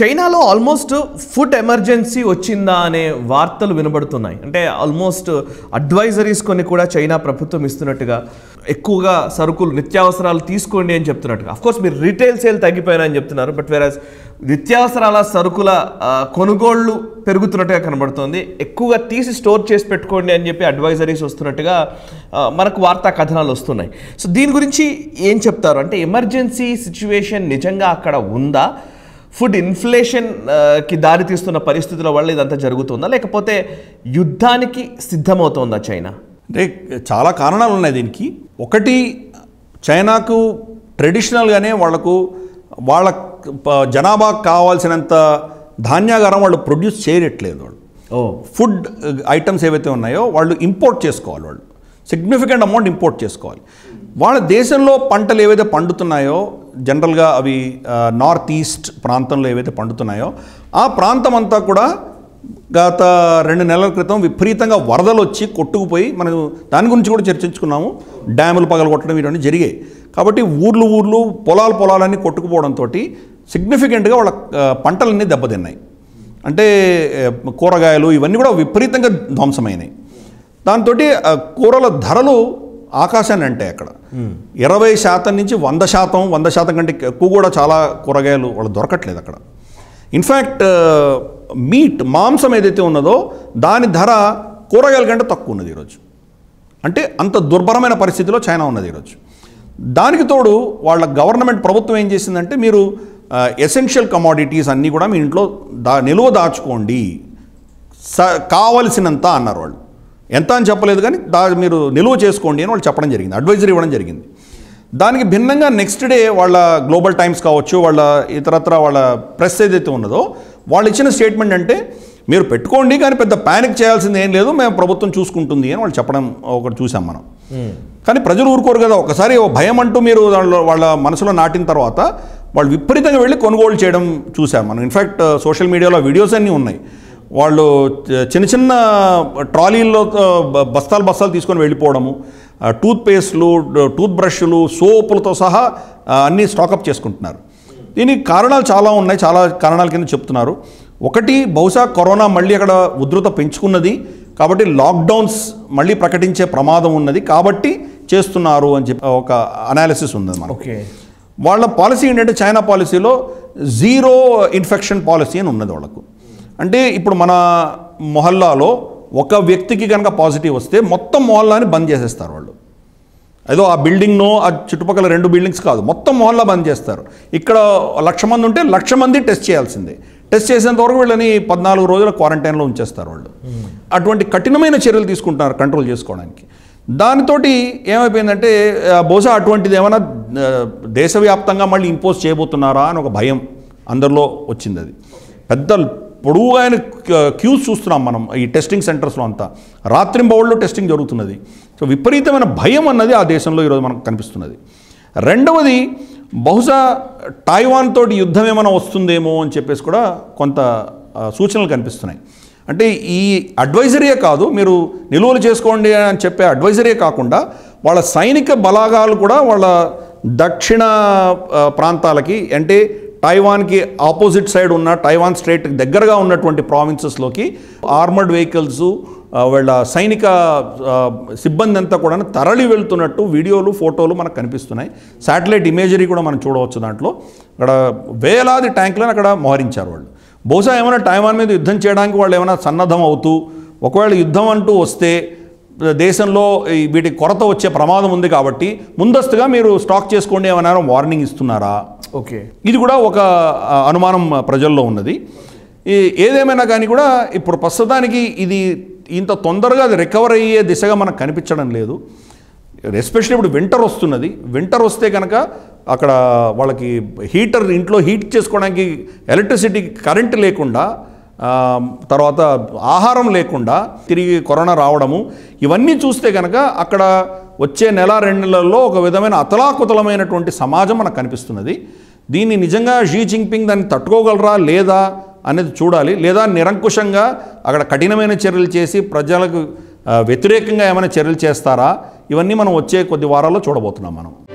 చైనాలో almost food emergency వచ్చిందా అనే వార్తలు వినబడుతున్నాయి అంటే ఆల్మోస్ట్ అడ్వైజరీస్ కొన్ని కూడా చైనా ప్రభుత్వం ఇస్తున్నట్టుగా ఎక్కువగా సరుకులు నిత్యావసరాలు తీసుకోండి అని చెప్తున్నట్టుగా కోర్స్ మీరు రీటైల్ సేల్ అని చెప్తున్నారు బట్ వేరాజ్ నిత్యావసరాల సరుకుల కొనుగోళ్లు పెరుగుతున్నట్టుగా కనబడుతోంది ఎక్కువగా తీసి స్టోర్ చేసి పెట్టుకోండి అని చెప్పి అడ్వైజరీస్ వస్తున్నట్టుగా మనకు వార్తా కథనాలు వస్తున్నాయి సో దీని గురించి ఏం చెప్తారు అంటే ఎమర్జెన్సీ సిచ్యువేషన్ నిజంగా అక్కడ ఉందా ఫుడ్ ఇన్ఫ్లేషన్కి దారితీస్తున్న పరిస్థితుల వల్ల ఇదంతా జరుగుతుందా లేకపోతే యుద్ధానికి సిద్ధమవుతోందా చైనా అంటే చాలా కారణాలు ఉన్నాయి దీనికి ఒకటి చైనాకు ట్రెడిషనల్గానే వాళ్లకు వాళ్ళ జనాభా కావాల్సినంత ధాన్యాగారం వాళ్ళు ప్రొడ్యూస్ చేయట్లేదు వాళ్ళు ఫుడ్ ఐటమ్స్ ఏవైతే ఉన్నాయో వాళ్ళు ఇంపోర్ట్ చేసుకోవాలి వాళ్ళు సిగ్నిఫికెంట్ అమౌంట్ ఇంపోర్ట్ చేసుకోవాలి వాళ్ళ దేశంలో పంటలు ఏవైతే పండుతున్నాయో జనరల్గా అవి నార్త్ ఈస్ట్ ప్రాంతంలో ఏవైతే పండుతున్నాయో ఆ ప్రాంతం అంతా కూడా గత రెండు నెలల క్రితం విపరీతంగా వరదలు వచ్చి కొట్టుకుపోయి మనం దాని గురించి కూడా చర్చించుకున్నాము డ్యాములు కొట్టడం ఇవన్నీ జరిగాయి కాబట్టి ఊర్లు ఊర్లు పొలాలు పొలాలన్నీ కొట్టుకుపోవడంతో సిగ్నిఫికెంట్గా వాళ్ళ పంటలన్నీ దెబ్బతిన్నాయి అంటే కూరగాయలు ఇవన్నీ కూడా విపరీతంగా ధ్వంసమైనాయి దాంతో కూరల ధరలు ఆకాశాన్ని అంటే అక్కడ ఇరవై శాతం నుంచి వంద శాతం వంద శాతం కంటే ఎక్కువ కూడా చాలా కూరగాయలు వాళ్ళు దొరకట్లేదు అక్కడ ఇన్ఫ్యాక్ట్ మీట్ uh, మాంసం ఏదైతే ఉన్నదో దాని ధర కూరగాయల కంటే తక్కువ ఉన్నది ఈరోజు అంటే అంత దుర్భరమైన పరిస్థితిలో చైనా ఉన్నది ఈరోజు దానికి తోడు వాళ్ళ గవర్నమెంట్ ప్రభుత్వం ఏం చేసిందంటే మీరు ఎసెన్షియల్ uh, కమాడిటీస్ అన్నీ కూడా మీ ఇంట్లో దా నిలువ దాచుకోండి స కావలసినంత అన్నారు వాళ్ళు ఎంత అని చెప్పలేదు కానీ దా మీరు నిలువ చేసుకోండి అని వాళ్ళు చెప్పడం జరిగింది అడ్వైజరీ ఇవ్వడం జరిగింది దానికి భిన్నంగా నెక్స్ట్ డే వాళ్ళ గ్లోబల్ టైమ్స్ కావచ్చు వాళ్ళ ఇతరత్ర వాళ్ళ ప్రెస్ ఏదైతే ఉన్నదో వాళ్ళు ఇచ్చిన స్టేట్మెంట్ అంటే మీరు పెట్టుకోండి కానీ పెద్ద ప్యానిక్ చేయాల్సింది ఏం లేదు మేము ప్రభుత్వం చూసుకుంటుంది అని వాళ్ళు చెప్పడం ఒకటి చూసాం మనం కానీ ప్రజలు ఊరుకోరు కదా ఒకసారి భయం అంటూ మీరు దానిలో వాళ్ళ మనసులో నాటిన తర్వాత వాళ్ళు విపరీతంగా వెళ్ళి కొనుగోలు చేయడం చూసాం మనం ఇన్ఫ్యాక్ట్ సోషల్ మీడియాలో వీడియోస్ అన్నీ ఉన్నాయి వాళ్ళు చిన్న చిన్న ట్రాలీల్లో బస్తాలు బస్తాలు తీసుకొని వెళ్ళిపోవడము టూత్పేస్ట్లు టూత్ బ్రష్లు సోపులతో సహా అన్నీ స్టాకప్ చేసుకుంటున్నారు దీనికి కారణాలు చాలా ఉన్నాయి చాలా కారణాల కింద చెప్తున్నారు ఒకటి బహుశా కరోనా మళ్ళీ అక్కడ ఉధృత పెంచుకున్నది కాబట్టి లాక్డౌన్స్ మళ్ళీ ప్రకటించే ప్రమాదం ఉన్నది కాబట్టి చేస్తున్నారు అని చెప్పి ఒక అనాలిసిస్ ఉంది ఓకే వాళ్ళ పాలసీ ఏంటంటే చైనా పాలసీలో జీరో ఇన్ఫెక్షన్ పాలసీ అని ఉన్నది వాళ్ళకు అంటే ఇప్పుడు మన మొహల్లాలో ఒక వ్యక్తికి కనుక పాజిటివ్ వస్తే మొత్తం మొహల్లాని బంద్ చేసేస్తారు వాళ్ళు ఏదో ఆ బిల్డింగ్నో ఆ చుట్టుపక్కల రెండు బిల్డింగ్స్ కాదు మొత్తం మొహల్లా బంద్ చేస్తారు ఇక్కడ లక్ష మంది ఉంటే లక్ష మంది టెస్ట్ చేయాల్సిందే టెస్ట్ చేసేంత వరకు వీళ్ళని పద్నాలుగు రోజుల క్వారంటైన్లో ఉంచేస్తారు వాళ్ళు అటువంటి కఠినమైన చర్యలు తీసుకుంటున్నారు కంట్రోల్ చేసుకోవడానికి దానితోటి ఏమైపోయిందంటే బహుశా అటువంటిది ఏమైనా దేశవ్యాప్తంగా మళ్ళీ ఇంపోజ్ చేయబోతున్నారా అని ఒక భయం అందరిలో వచ్చింది అది పెద్ద పొడువుగా ఆయన క్యూస్ చూస్తున్నాం మనం ఈ టెస్టింగ్ సెంటర్స్లో అంతా రాత్రింబవళ్ళు టెస్టింగ్ జరుగుతున్నది సో విపరీతమైన భయం అన్నది ఆ దేశంలో ఈరోజు మనకు కనిపిస్తున్నది రెండవది బహుశా టైవాన్ తోటి యుద్ధం ఏమైనా వస్తుందేమో అని చెప్పేసి కూడా కొంత సూచనలు కనిపిస్తున్నాయి అంటే ఈ అడ్వైజరీయే కాదు మీరు నిలువలు చేసుకోండి అని చెప్పే అడ్వైజరీయే కాకుండా వాళ్ళ సైనిక బలాగాలు కూడా వాళ్ళ దక్షిణ ప్రాంతాలకి అంటే టైవాన్కి ఆపోజిట్ సైడ్ ఉన్న టైవాన్ స్ట్రేట్ దగ్గరగా ఉన్నటువంటి ప్రావిన్సెస్లోకి ఆర్మర్డ్ వెహికల్స్ వీళ్ళ సైనిక సిబ్బంది అంతా కూడా తరలి వెళ్తున్నట్టు వీడియోలు ఫోటోలు మనకు కనిపిస్తున్నాయి శాటిలైట్ ఇమేజరీ కూడా మనం చూడవచ్చు దాంట్లో అక్కడ వేలాది ట్యాంకులను అక్కడ మోహరించారు వాళ్ళు బహుశా ఏమైనా టైవాన్ మీద యుద్ధం చేయడానికి వాళ్ళు ఏమైనా సన్నద్ధం అవుతూ ఒకవేళ యుద్ధం అంటూ వస్తే దేశంలో వీటి కొరత వచ్చే ప్రమాదం ఉంది కాబట్టి ముందస్తుగా మీరు స్టాక్ చేసుకోండి ఏమైనా వార్నింగ్ ఇస్తున్నారా ఓకే ఇది కూడా ఒక అనుమానం ప్రజల్లో ఉన్నది ఏదేమైనా కానీ కూడా ఇప్పుడు ప్రస్తుతానికి ఇది ఇంత తొందరగా అది రికవర్ అయ్యే దిశగా మనకు కనిపించడం లేదు ఎస్పెషల్లీ ఇప్పుడు వింటర్ వస్తున్నది వింటర్ వస్తే కనుక అక్కడ వాళ్ళకి హీటర్ ఇంట్లో హీట్ చేసుకోవడానికి ఎలక్ట్రిసిటీ కరెంట్ లేకుండా తర్వాత ఆహారం లేకుండా తిరిగి కరోనా రావడము ఇవన్నీ చూస్తే కనుక అక్కడ వచ్చే నెల రెండు నెలల్లో ఒక విధమైన అతలాకుతలమైనటువంటి సమాజం మనకు కనిపిస్తున్నది దీన్ని నిజంగా షీ జింగ్పింగ్ దాన్ని తట్టుకోగలరా లేదా అనేది చూడాలి లేదా నిరంకుశంగా అక్కడ కఠినమైన చర్యలు చేసి ప్రజలకు వ్యతిరేకంగా ఏమైనా చర్యలు చేస్తారా ఇవన్నీ మనం వచ్చే కొద్ది వారాల్లో చూడబోతున్నాం మనం